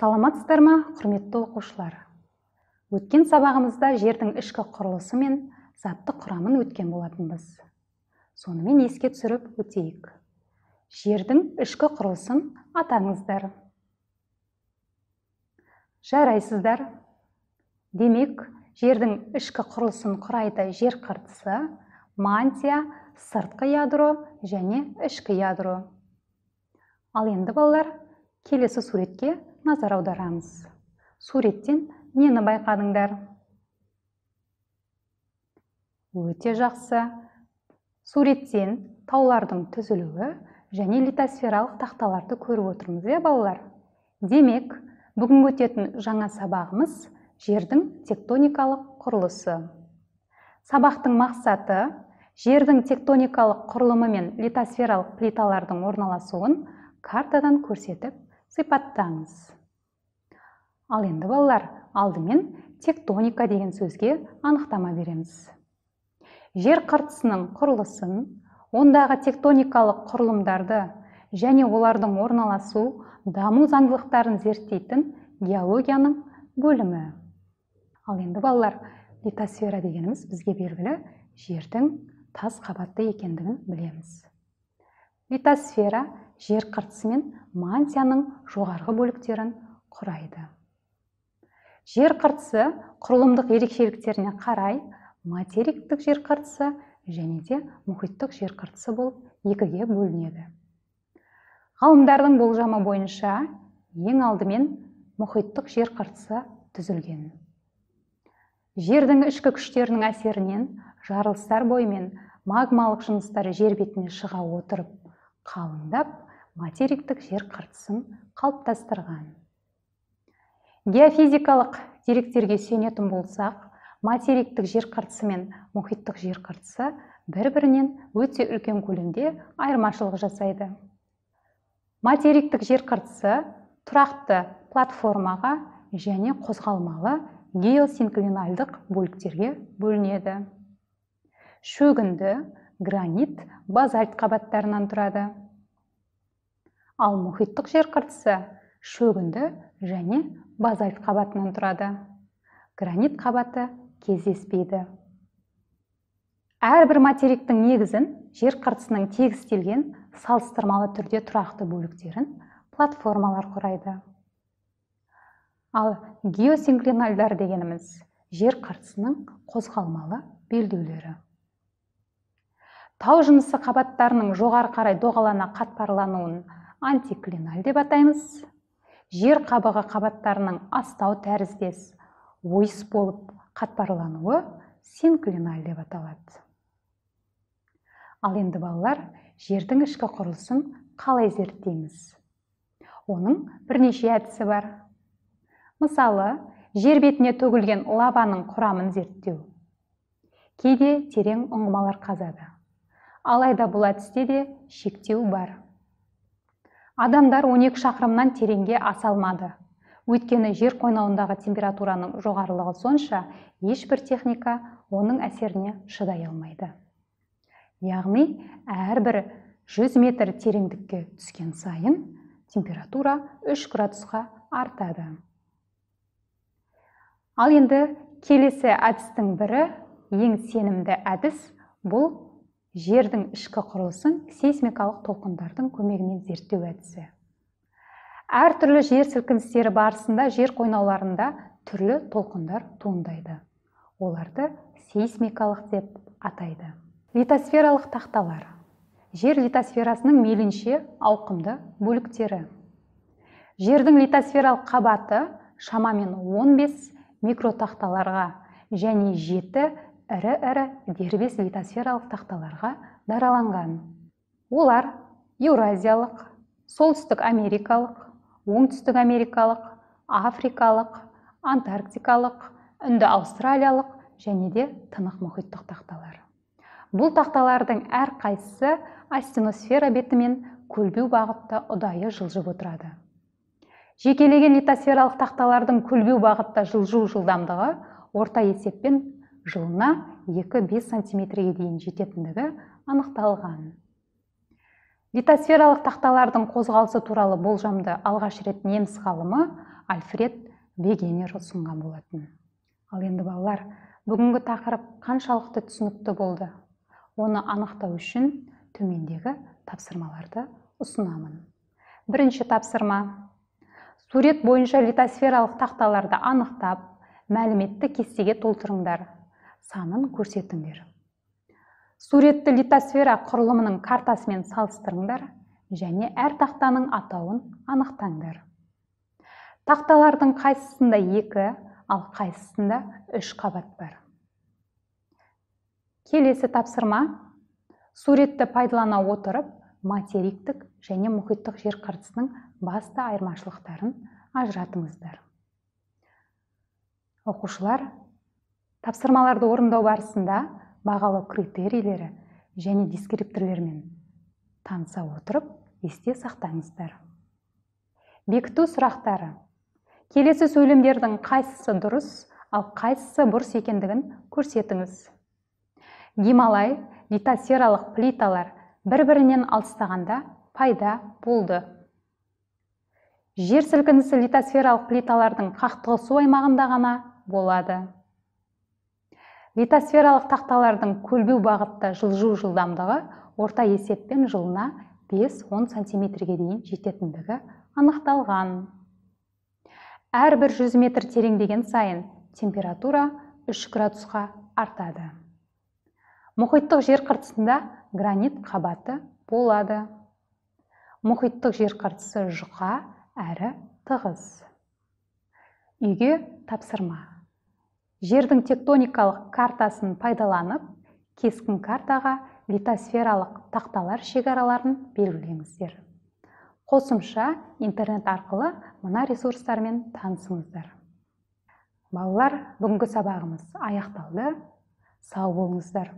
саламатсыздар ма құрметті оқушылар өткен сабағымызда жердің ішкі құрылысы мен заттық құрамын өткен болатынбыз сонымен еске түсіріп өтейік жердің ішкі құрылысын атаңыздар жарайсыздар демек жердің ішкі құрылысын құрайды жер қыртысы мантия сыртқы ядро және ішкі ядро ал енді балалар келесі суретке назар аударамыз суреттен нені байқадыңдар өте жақсы суреттен таулардың түзілуі және литосфералық тақталарды көріп отырмыз иә балалар демек бүгін өтетін жаңа сабағымыз жердің тектоникалық құрылысы сабақтың мақсаты жердің тектоникалық құрылымы мен литосфералық плиталардың орналасуын картадан көрсетіп сипаттаңыз ал енді балалар алдымен тектоника деген сөзге анықтама береміз жер қыртысының құрылысын ондағы тектоникалық құрылымдарды және олардың орналасу даму заңдылықтарын зерттейтін геологияның бөлімі ал енді балалар литосфера дегеніміз бізге белгілі жердің тас қабатты екендігін білеміз литосфера жер қыртысы мен мантияның жоғарғы бөліктерін құрайды жер қыртысы құрылымдық ерекшеліктеріне қарай материктік жер қыртысы және де мұхиттық жер қыртысы болып екіге бөлінеді ғалымдардың болжамы бойынша ең алдымен мұхиттық жер қыртысы түзілген жердің ішкі күштерінің әсерінен жарылыстар бойымен магмалық жыныстар жер бетіне шыға отырып қалыңдап материктік жер қыртысын қалыптастырған геофизикалық деректерге сүйенетін болсақ материктік жер қыртысы мен мұхиттық жер қыртысы бір бірінен өте үлкен көлемде айырмашылық жасайды материктік жер қыртысы тұрақты платформаға және қозғалмалы геосинклинальдық бөліктерге бөлінеді шөгінді гранит базальт қабаттарынан тұрады ал мұхиттық жер қыртысы шөгінді және базальт қабатынан тұрады гранит қабаты кездеспейді әрбір материктің негізін жер қыртысының тегістелген салыстырмалы түрде тұрақты бөліктерін платформалар құрайды ал геосинклинальдар дегеніміз жер қыртысының қозғалмалы белдеулері тау жынысы қабаттарының жоғары қарай доғалана қатпарлануын антиклиналь деп атаймыз жер қабығы қабаттарының астау тәріздес ойыс болып қатпарлануы синклиналь деп аталады ал енді балалар жердің ішкі құрылысын қалай зерттейміз оның бірнеше әдісі бар мысалы жер бетіне төгілген лаваның құрамын зерттеу кейде терең ұңғымалар қазады алайда бұл әдісте де шектеу бар адамдар 12 шақырымнан тереңге аса алмады өйткені жер қойнауындағы температураның жоғарылығы сонша ешбір техника оның әсеріне шыдай алмайды яғни әрбір 100 метр тереңдікке түскен сайын температура 3 градусқа артады ал енді келесі әдістің бірі ең сенімді әдіс бұл жердің ішкі құрылысын сейсмикалық толқындардың көмегімен зерттеу әдісі әртүрлі жер сілкіністері барысында жер қойнауларында түрлі толқындар туындайды оларды сейсмикалық деп атайды литосфералық тақталар жер литосферасының мейлінше ауқымды бөліктері жердің литосфералық қабаты шамамен 15 микротақталарға және 7 ірі ірі дербес литосфералық тақталарға дараланған олар еуразиялық солтүстік америкалық оңтүстік америкалық африкалық антарктикалық үнді аустралиялық және де тынық мұхиттық тақталар бұл тақталардың әр әрқайсысы астеносфера бетімен көлбеу бағытта ұдайы жылжып отырады жекелеген литосфералық тақталардың көлбеу бағытта жылжу жылдамдығы орта есеппен жылына 2-5 сантиметрге дейін жететіндігі анықталған литосфералық тақталардың қозғалысы туралы болжамды алғаш рет неміс ғалымы альфред вегенер ұсынған болатын ал енді балалар бүгінгі тақырып қаншалықты түсінікті болды оны анықтау үшін төмендегі тапсырмаларды ұсынамын бірінші тапсырма сурет бойынша литосфералық тақталарды анықтап мәліметті кестеге толтырыңдар санын көрсетіңдер суретті литосфера құрылымының картасымен салыстырыңдар және әр тақтаның атауын анықтаңдар тақталардың қайсысында екі ал қайсысында үш қабат бар келесі тапсырма суретті пайдалана отырып материктік және мұхиттық жер қыртысының басты айырмашылықтарын ажыратыңыздар оқушылар тапсырмаларды орындау барысында бағалау критерийлері және дескрипторлермен таныса отырып есте сақтаңыздар бекіту сұрақтары келесі сөйлемдердің қайсысы дұрыс ал қайсысы бұрыс екендігін көрсетіңіз гималай литосфералық плиталар бір бірінен алыстағанда пайда болды жер сілкінісі литосфералық плиталардың қақтығысу аймағында ғана болады литосфералық тақталардың көлбеу бағытта жылжу жылдамдығы орта есеппен жылына 5-10 сантиметрге дейін жететіндігі анықталған әрбір 100 метр тереңдеген сайын температура 3 градусқа артады мұхиттық жер қыртысында гранит қабаты болады мұхиттық жер қыртысы жұқа әрі тығыз үйге тапсырма жердің тектоникалық картасын пайдаланып кескін картаға литосфералық тақталар шекараларын белгілеңіздер қосымша интернет арқылы мына ресурстармен танысыңыздар балалар бүгінгі сабағымыз аяқталды сау болыңыздар